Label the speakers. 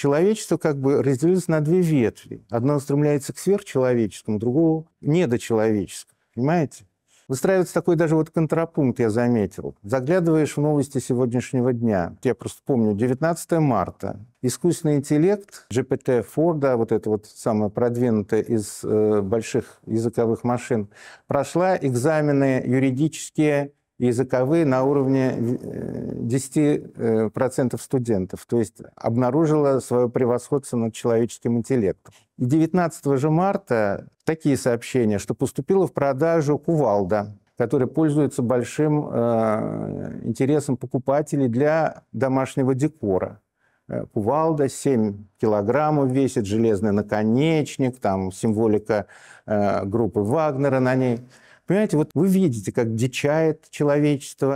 Speaker 1: человечество как бы разделилось на две ветви. Одна устремляется к сверхчеловеческому, другого – недочеловеческому. Понимаете? Выстраивается такой даже вот контрапункт, я заметил. Заглядываешь в новости сегодняшнего дня. Я просто помню, 19 марта. Искусственный интеллект, GPT-4, да, вот это вот самое продвинутое из э, больших языковых машин, прошла экзамены юридические языковые на уровне 10% э, э, студентов, то есть обнаружила свое превосходство над человеческим интеллектом. 19 же марта такие сообщения, что поступила в продажу кувалда, которая пользуется большим э, интересом покупателей для домашнего декора. Э, кувалда 7 килограммов весит, железный наконечник, там символика э, группы Вагнера на ней – Понимаете, вот вы видите, как дичает человечество,